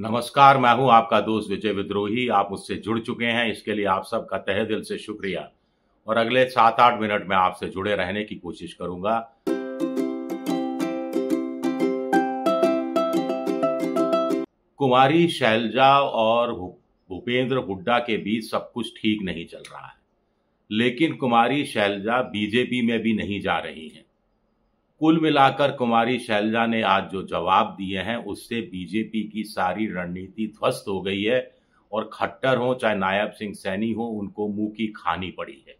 नमस्कार मैं हूं आपका दोस्त विजय विद्रोही आप मुझसे जुड़ चुके हैं इसके लिए आप सबका तहे दिल से शुक्रिया और अगले सात आठ मिनट में आपसे जुड़े रहने की कोशिश करूंगा कुमारी शैलजा और भूपेंद्र हुड्डा के बीच सब कुछ ठीक नहीं चल रहा है लेकिन कुमारी शैलजा बीजेपी में भी नहीं जा रही हैं कुल मिलाकर कुमारी शैलजा ने आज जो जवाब दिए हैं उससे बीजेपी की सारी रणनीति ध्वस्त हो गई है और खट्टर हो चाहे नायब सिंह सैनी हो उनको मुंह की खानी पड़ी है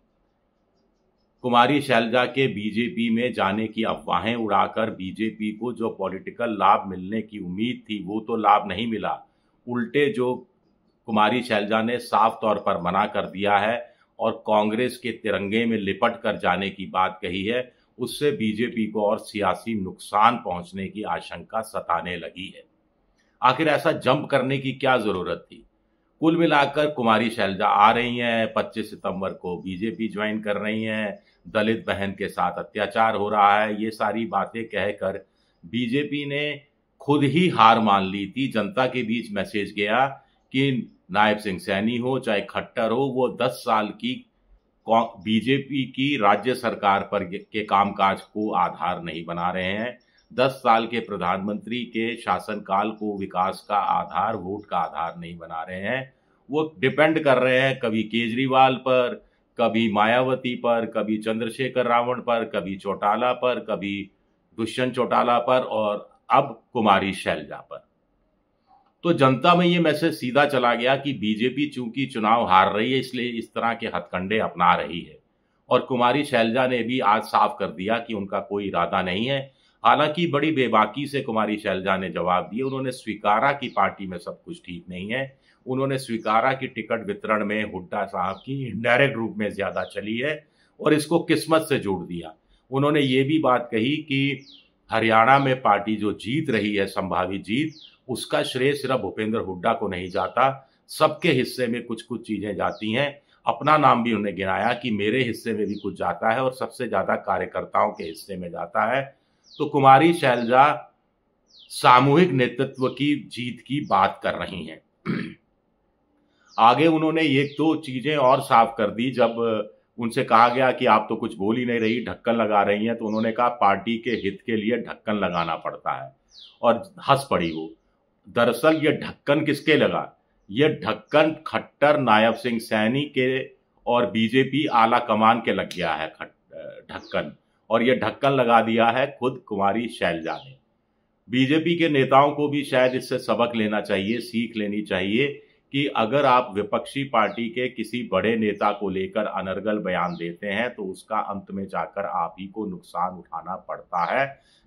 कुमारी शैलजा के बीजेपी में जाने की अफवाहें उड़ाकर बीजेपी को जो पॉलिटिकल लाभ मिलने की उम्मीद थी वो तो लाभ नहीं मिला उल्टे जो कुमारी शैलजा ने साफ तौर पर मना कर दिया है और कांग्रेस के तिरंगे में लिपट कर जाने की बात कही है उससे बीजेपी को और सियासी नुकसान पहुंचने की आशंका सताने लगी है आखिर ऐसा जंप करने की क्या जरूरत थी कुल मिलाकर कुमारी शैलजा आ रही हैं 25 सितंबर को बीजेपी ज्वाइन कर रही हैं दलित बहन के साथ अत्याचार हो रहा है ये सारी बातें कहकर बीजेपी ने खुद ही हार मान ली थी जनता के बीच मैसेज गया कि नायब सिंह सैनी हो चाहे खट्टर हो वो 10 साल की बीजेपी की राज्य सरकार पर के कामकाज को आधार नहीं बना रहे हैं दस साल के प्रधानमंत्री के शासनकाल को विकास का आधार वोट का आधार नहीं बना रहे हैं वो डिपेंड कर रहे हैं कभी केजरीवाल पर कभी मायावती पर कभी चंद्रशेखर रावण पर कभी चौटाला पर कभी दुष्यंत चौटाला पर और अब कुमारी शैलजा पर तो जनता में ये मैसेज सीधा चला गया कि बीजेपी चूंकि चुनाव हार रही है इसलिए इस तरह के हथकंडे अपना रही है और कुमारी शैलजा ने भी आज साफ कर दिया कि उनका कोई इरादा नहीं है हालांकि बड़ी बेबाकी से कुमारी शैलजा ने जवाब दिए उन्होंने स्वीकारा कि पार्टी में सब कुछ ठीक नहीं है उन्होंने स्वीकारा कि टिकट वितरण में हुड्डा साहब की इनडायरेक्ट रूप में ज्यादा चली है और इसको किस्मत से जोड़ दिया उन्होंने ये भी बात कही कि हरियाणा में पार्टी जो जीत रही है संभावित जीत उसका श्रेय सिर्फ भूपेंद्र हुड्डा को नहीं जाता सबके हिस्से में कुछ कुछ चीज़ें जाती हैं अपना नाम भी उन्हें गिनाया कि मेरे हिस्से में भी कुछ जाता है और सबसे ज़्यादा कार्यकर्ताओं के हिस्से में जाता है तो कुमारी शैलजा सामूहिक नेतृत्व की जीत की बात कर रही हैं आगे उन्होंने एक दो तो चीज़ें और साफ कर दी जब उनसे कहा गया कि आप तो कुछ बोल ही नहीं रही ढक्कन लगा रही हैं तो उन्होंने कहा पार्टी के हित के लिए ढक्कन लगाना पड़ता है और हंस पड़ी वो दरअसल यह ढक्कन किसके लगा यह ढक्कन खट्टर नायब सिंह सैनी के और बीजेपी आला कमान के लग गया है ढक्कन और यह ढक्कन लगा दिया है खुद कुमारी शैलजा ने बीजेपी के नेताओं को भी शायद इससे सबक लेना चाहिए सीख लेनी चाहिए कि अगर आप विपक्षी पार्टी के किसी बड़े नेता को लेकर अनर्गल बयान देते हैं तो उसका अंत में जाकर आप ही को नुकसान उठाना पड़ता है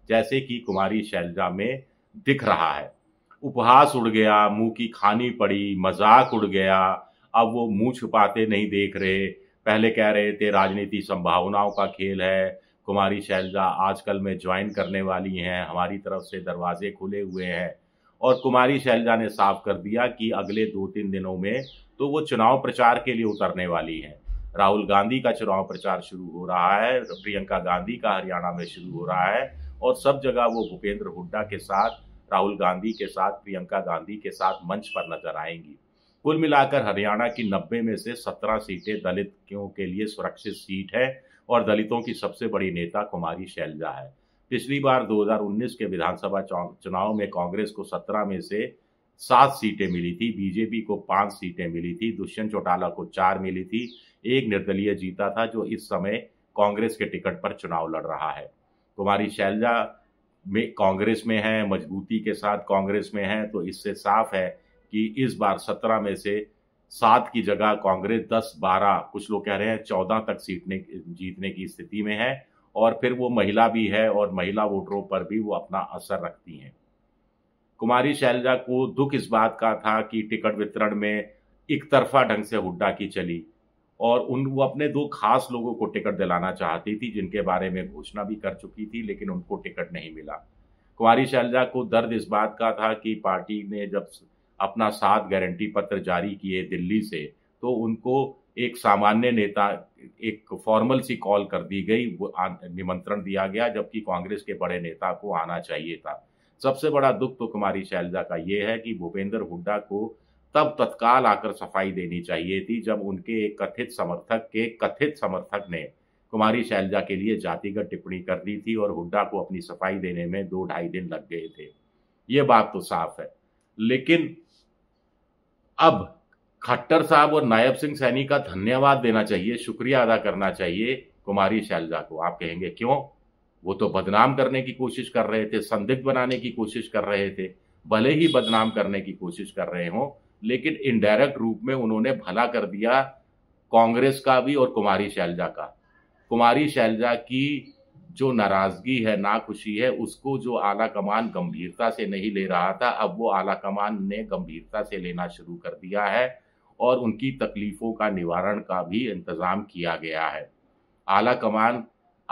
जैसे कि कुमारी शैलजा में दिख रहा है उपहास उड़ गया मुंह की खानी पड़ी मजाक उड़ गया अब वो मुंह छुपाते नहीं देख रहे पहले कह रहे थे राजनीति संभावनाओं का खेल है कुमारी शैलजा आजकल में ज्वाइन करने वाली हैं हमारी तरफ से दरवाजे खुले हुए हैं और कुमारी शैलजा ने साफ कर दिया कि अगले दो तीन दिनों में तो वो चुनाव प्रचार के लिए उतरने वाली हैं राहुल गांधी का चुनाव प्रचार शुरू हो रहा है प्रियंका गांधी का हरियाणा में शुरू हो रहा है और सब जगह वो भूपेंद्र हुड्डा के साथ राहुल गांधी के साथ प्रियंका गांधी के साथ मंच पर नजर आएंगी कुल मिलाकर हरियाणा की नब्बे में से सत्रह सीटें दलितों के लिए सुरक्षित सीट है और दलितों की सबसे बड़ी नेता कुमारी शैलजा है पिछली बार 2019 के विधानसभा चुनाव में कांग्रेस को 17 में से सात सीटें मिली थी बीजेपी को पांच सीटें मिली थी दुष्यंत चौटाला को चार मिली थी एक निर्दलीय जीता था जो इस समय कांग्रेस के टिकट पर चुनाव लड़ रहा है कुमारी शैलजा में कांग्रेस में है मजबूती के साथ कांग्रेस में है तो इससे साफ है कि इस बार सत्रह में से सात की जगह कांग्रेस दस बारह कुछ लोग कह रहे हैं चौदह तक सीटने जीतने की स्थिति में है और फिर वो महिला भी है और महिला वोटरों पर भी वो अपना असर रखती हैं कुमारी शैलजा को दुख इस बात का था कि टिकट वितरण में एक तरफा ढंग से हुड्डा की चली और उन वो अपने दो खास लोगों को टिकट दिलाना चाहती थी जिनके बारे में घोषणा भी कर चुकी थी लेकिन उनको टिकट नहीं मिला कुमारी शैलजा को दर्द इस बात का था कि पार्टी ने जब अपना साथ गारंटी पत्र जारी किए दिल्ली से तो उनको एक सामान्य नेता एक फॉर्मल सी कॉल कर दी गई निमंत्रण दिया गया जबकि कांग्रेस के बड़े नेता को आना चाहिए था सबसे बड़ा दुख तो कुमारी शैलजा का ये है कि भूपेंद्र हुड्डा को तब तत्काल आकर सफाई देनी चाहिए थी जब उनके एक कथित समर्थक के कथित समर्थक ने कुमारी शैलजा के लिए जातिगत टिप्पणी कर दी थी और हुड्डा को अपनी सफाई देने में दो ढाई दिन लग गए थे ये बात तो साफ है लेकिन अब खट्टर साहब और नायब सिंह सैनी का धन्यवाद देना चाहिए शुक्रिया अदा करना चाहिए कुमारी शैलजा को आप कहेंगे क्यों वो तो बदनाम करने की कोशिश कर रहे थे संदिग्ध बनाने की कोशिश कर रहे थे भले ही बदनाम करने की कोशिश कर रहे हों लेकिन इनडायरेक्ट रूप में उन्होंने भला कर दिया कांग्रेस का भी और कुमारी शैलजा का कुमारी शैलजा की जो नाराज़गी है नाखुशी है उसको जो आला कमान गंभीरता से नहीं ले रहा था अब वो आला कमान ने गंभीरता से लेना शुरू कर दिया है और उनकी तकलीफ़ों का निवारण का भी इंतज़ाम किया गया है आला कमान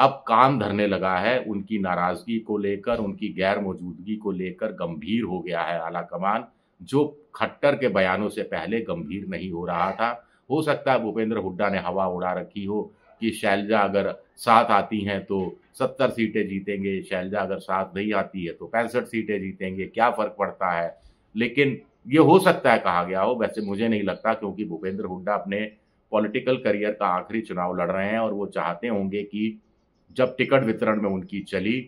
अब काम धरने लगा है उनकी नाराज़गी को लेकर उनकी गैर मौजूदगी को लेकर गंभीर हो गया है आला कमान जो खट्टर के बयानों से पहले गंभीर नहीं हो रहा था हो सकता है भूपेंद्र हुड्डा ने हवा उड़ा रखी हो कि शैलजा अगर साथ आती हैं तो सत्तर सीटें जीतेंगे शैलजा अगर साथ नहीं आती है तो पैंसठ सीटें जीतेंगे क्या फर्क पड़ता है लेकिन ये हो सकता है कहा गया हो वैसे मुझे नहीं लगता क्योंकि भूपेंद्र हुड्डा अपने पॉलिटिकल करियर का आखिरी चुनाव लड़ रहे हैं और वो चाहते होंगे कि जब टिकट वितरण में उनकी चली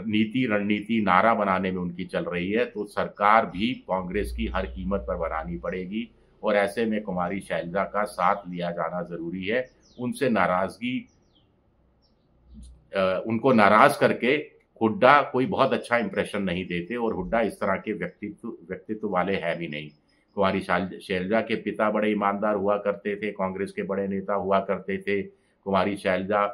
नीति रणनीति नारा बनाने में उनकी चल रही है तो सरकार भी कांग्रेस की हर कीमत पर बनानी पड़ेगी और ऐसे में कुमारी शैलजा का साथ लिया जाना जरूरी है उनसे नाराजगी उनको नाराज करके हुड्डा कोई बहुत अच्छा इंप्रेशन नहीं देते और हुड्डा इस तरह के व्यक्तित्व व्यक्तित्व वाले हैं भी नहीं कुमारी शैलजा के पिता बड़े ईमानदार हुआ करते थे कांग्रेस के बड़े नेता हुआ करते थे कुमारी शैलजा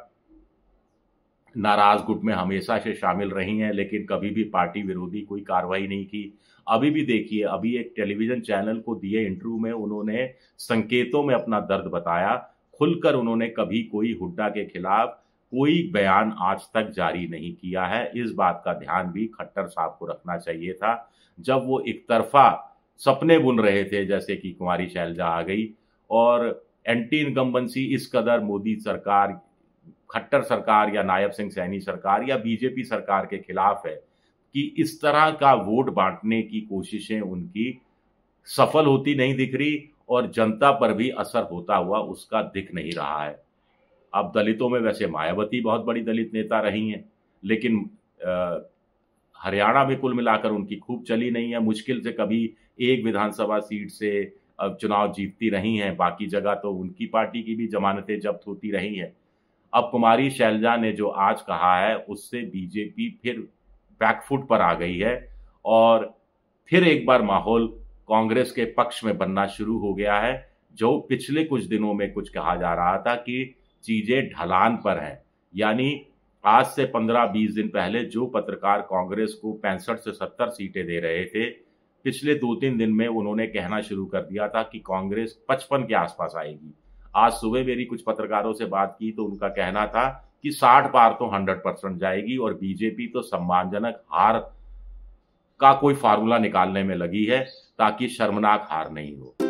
नाराज गुट में हमेशा से शामिल रही हैं लेकिन कभी भी पार्टी विरोधी कोई कार्रवाई नहीं की अभी भी देखिए अभी एक टेलीविजन चैनल को दिए इंटरव्यू में उन्होंने संकेतों में अपना दर्द बताया खुलकर उन्होंने कभी कोई हुड्डा के खिलाफ कोई बयान आज तक जारी नहीं किया है इस बात का ध्यान भी खट्टर साहब को रखना चाहिए था जब वो एक तरफा सपने बुन रहे थे जैसे कि कुमारी शैलजा आ गई और एंटी इनकम्बेंसी इस कदर मोदी सरकार खट्टर सरकार या नायब सिंह सैनी सरकार या बीजेपी सरकार के खिलाफ है कि इस तरह का वोट बांटने की कोशिशें उनकी सफल होती नहीं दिख रही और जनता पर भी असर होता हुआ उसका दिख नहीं रहा है अब दलितों में वैसे मायावती बहुत बड़ी दलित नेता रही हैं लेकिन हरियाणा में कुल मिलाकर उनकी खूब चली नहीं है मुश्किल से कभी एक विधानसभा सीट से अब चुनाव जीतती रही हैं बाकी जगह तो उनकी पार्टी की भी जमानतें जब्त होती रही हैं अब कुमारी शैलजा ने जो आज कहा है उससे बीजेपी फिर बैकफुट पर आ गई है और फिर एक बार माहौल कांग्रेस के पक्ष में बनना शुरू हो गया है जो पिछले कुछ दिनों में कुछ कहा जा रहा था कि चीजें ढलान पर हैं यानी आज से 15-20 दिन पहले जो पत्रकार कांग्रेस को पैंसठ से 70 सीटें दे रहे थे पिछले दो तीन दिन में उन्होंने कहना शुरू कर दिया था कि कांग्रेस 55 के आसपास आएगी आज सुबह मेरी कुछ पत्रकारों से बात की तो उनका कहना था कि साठ पार तो हंड्रेड परसेंट जाएगी और बीजेपी तो सम्मानजनक हार का कोई फार्मूला निकालने में लगी है ताकि शर्मनाक हार नहीं हो